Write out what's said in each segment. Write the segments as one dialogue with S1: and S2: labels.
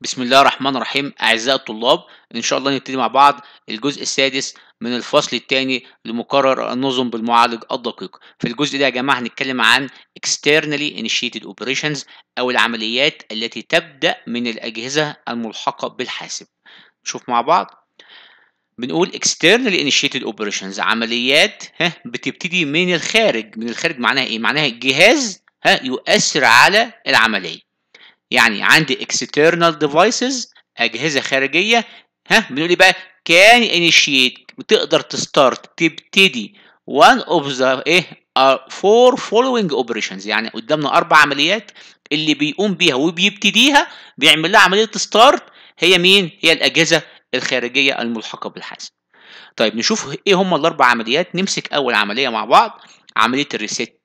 S1: بسم الله الرحمن الرحيم أعزائي الطلاب إن شاء الله نبتدي مع بعض الجزء السادس من الفصل الثاني لمقرر النظم بالمعالج الدقيق في الجزء ده يا جماعة هنتكلم عن externally initiated operations أو العمليات التي تبدأ من الأجهزة الملحقة بالحاسب نشوف مع بعض بنقول externally initiated operations عمليات ها بتبتدي من الخارج من الخارج معناها ايه معناها الجهاز ها يؤثر على العمليه يعني عندي اكسترنال ديفايسز اجهزه خارجيه ها بنقول ايه بقى كان انيشيت بتقدر تستارت تبتدي one of the ايه فور فولوينج اوبريشنز يعني قدامنا اربع عمليات اللي بيقوم بيها وبيبتديها بيعمل لها عمليه ستارت هي مين؟ هي الاجهزه الخارجيه الملحقه بالحاسب. طيب نشوف ايه هم الاربع عمليات نمسك اول عمليه مع بعض عمليه الريست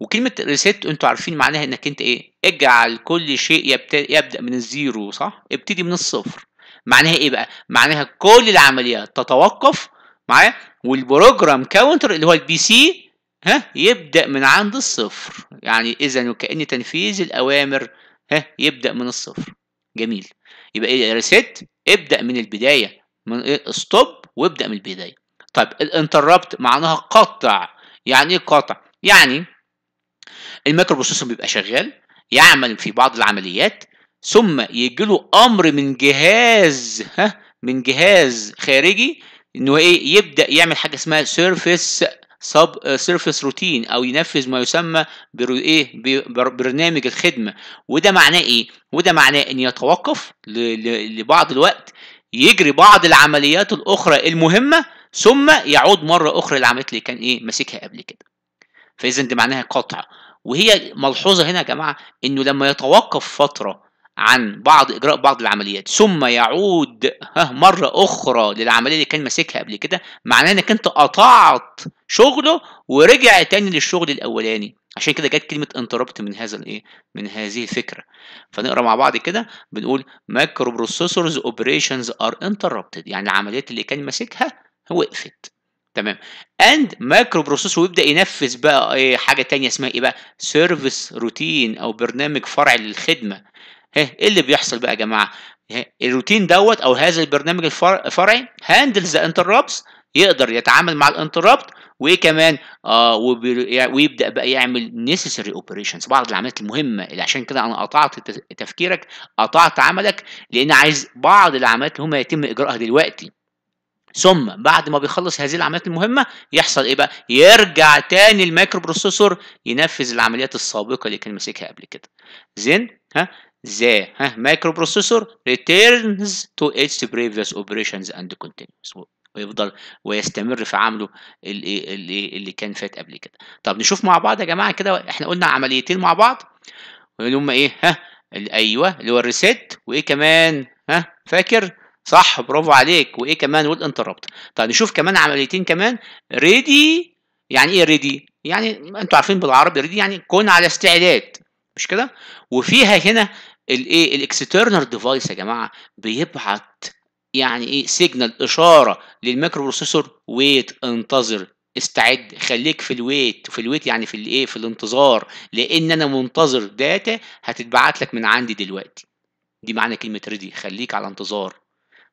S1: وكلمه ريست انتوا عارفين معناها انك انت ايه اجعل كل شيء يبدا من الزيرو صح ابتدي من الصفر معناها ايه بقى معناها كل العمليات تتوقف معايا والبروجرام كاونتر اللي هو البي سي ها يبدا من عند الصفر يعني اذا وكان تنفيذ الاوامر ها يبدا من الصفر جميل يبقى ايه ريست ابدا من البدايه من ايه ستوب وابدا من البدايه طيب الانتربت معناها قطع يعني ايه قاطع؟ يعني الميكرو بروسيسور بيبقى شغال يعمل في بعض العمليات ثم يجي له امر من جهاز ها من جهاز خارجي انه ايه يبدا يعمل حاجه اسمها سيرفيس سب سيرفيس روتين او ينفذ ما يسمى برو ايه برنامج الخدمه وده معناه ايه وده معناه ان يتوقف لبعض الوقت يجري بعض العمليات الاخرى المهمه ثم يعود مرة أخرى للعمليات اللي كان إيه ماسكها قبل كده فإذا دي معناها قطع وهي ملحوظة هنا يا جماعة إنه لما يتوقف فترة عن بعض إجراء بعض العمليات ثم يعود مرة أخرى للعملية اللي كان ماسكها قبل كده معناه إنك أنت قطعت شغله ورجع تاني للشغل الأولاني عشان كده جت كلمة انتربت من هذا الايه؟ من هذه الفكرة. فنقرا مع بعض كده بنقول مايكرو بروسيسورز اوبريشنز ار انتربتد يعني العمليات اللي كان ماسكها وقفت تمام اند مايكرو بروسيس ويبدا ينفذ بقى ايه حاجه تانية اسمها ايه بقى سيرفيس روتين او برنامج فرعي للخدمه إيه،, ايه اللي بيحصل بقى يا جماعه إيه، الروتين دوت او هذا البرنامج الفرعي هاندلز ذا انتربتس يقدر يتعامل مع الانتربت وكمان آه ويبدا بقى يعمل نيسيسري اوبريشنز بعض العمليات المهمه اللي عشان كده انا قطعت تفكيرك قطعت عملك لان عايز بعض العمليات اللي هم يتم اجراءها دلوقتي ثم بعد ما بيخلص هذه العمليات المهمه يحصل ايه بقى يرجع تاني المايكرو بروسيسور ينفذ العمليات السابقه اللي كان ماسكها قبل كده زين ها ذا ها مايكرو بروسيسور returns to its previous operations and continues ويفضل ويستمر في عمله اللي اللي, اللي كان فات قبل كده طب نشوف مع بعض يا جماعه كده احنا قلنا عمليتين مع بعض اللي هم ايه ها ايوه اللي هو الريسيت وايه كمان ها فاكر صح برافو عليك وايه كمان والانتربت طيب نشوف كمان عمليتين كمان ريدي يعني ايه ريدي يعني انتوا عارفين بالعربي ريدي يعني كون على استعداد مش كده وفيها هنا الايه الاكسترنال ديفايس يا جماعه بيبعت يعني ايه سيجنال اشاره للميكرو بروسيسور ويت انتظر استعد خليك في الويت في الويت يعني في الايه في الانتظار لان انا منتظر داتا هتتبعت لك من عندي دلوقتي دي معنى كلمه ريدي خليك على انتظار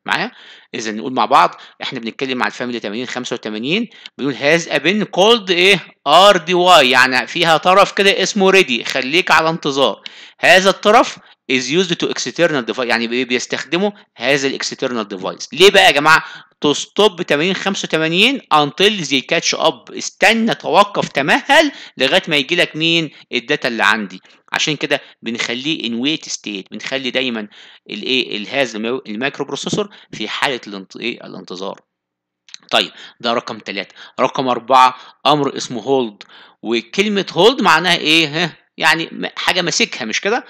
S1: معايا اذا نقول مع بعض احنا بنتكلم على الفاميلي 80 85 بنقول هاز ابن كولد ايه ار دي واي يعني فيها طرف كده اسمه ريدي خليك على انتظار هذا الطرف is used to external device يعني بيستخدموا هذا الاكسترنال ديفايس ليه بقى يا جماعه to stop 80 85 until they catch up استنى توقف تمهل لغايه ما يجي لك مين الداتا اللي عندي عشان كده بنخليه ان ويت ستيت بنخلي دايما الايه هذا المايكرو بروسيسور في حاله إيه؟ الانتظار طيب ده رقم 3 رقم 4 امر اسمه هولد وكلمه هولد معناها ايه ها يعني حاجه ماسكها مش كده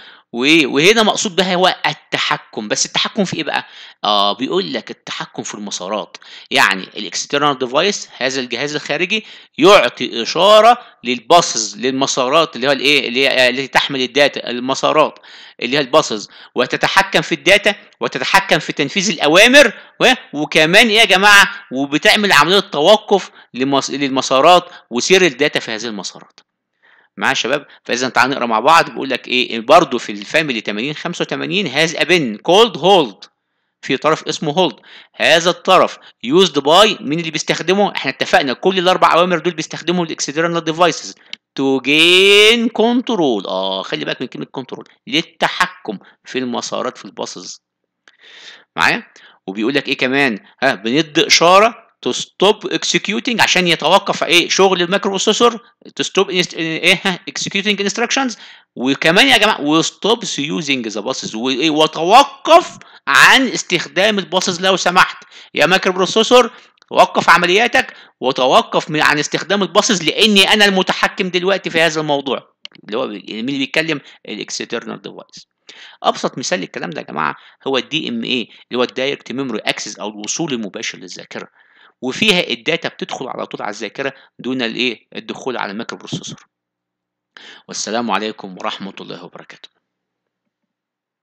S1: وهنا مقصود بها هو التحكم بس التحكم في ايه بقى اه بيقول لك التحكم في المسارات يعني الاكسترنال ديفايس هذا الجهاز الخارجي يعطي اشاره للباصز للمسارات اللي هو الايه اللي هي التي تحمل الداتا المسارات اللي هي الباصز وتتحكم في الداتا وتتحكم في تنفيذ الاوامر وكمان ايه يا جماعه وبتعمل عمليه توقف للمسارات وسير الداتا في هذه المسارات مع الشباب فاذا تعال نقرا مع بعض بيقول لك ايه برضه في الفاميلي 80 85 هاز ابن كولد هولد في طرف اسمه هولد هذا الطرف يوزد باي مين اللي بيستخدمه احنا اتفقنا كل الاربع اوامر دول بيستخدموا الاكسترنال ديفايسز تو جين كنترول اه خلي بالك من كلمه كنترول للتحكم في المسارات في الباصز معايا وبيقول لك ايه كمان ها بندي اشاره تو ستوب اكسكيوتنج عشان يتوقف ايه شغل المايكرو بروسيسور تو ستوب ايه اكسكيوتنج انستراكشنز وكمان يا جماعه وستوبس يوزنج ذا باسز وتوقف عن استخدام الباسز لو سمحت يا مايكرو بروسيسور وقف عملياتك وتوقف من عن استخدام الباسز لاني انا المتحكم دلوقتي في هذا الموضوع اللي هو يعني مين اللي بيتكلم الاكسترنال ديفايس ابسط مثال للكلام ده يا جماعه هو الدي ام اي اللي هو الدايركت ميموري اكسس او الوصول المباشر للذاكره وفيها الداتا بتدخل على طول على الذاكره دون الايه الدخول على الميكرو بروسيسور والسلام عليكم ورحمه الله وبركاته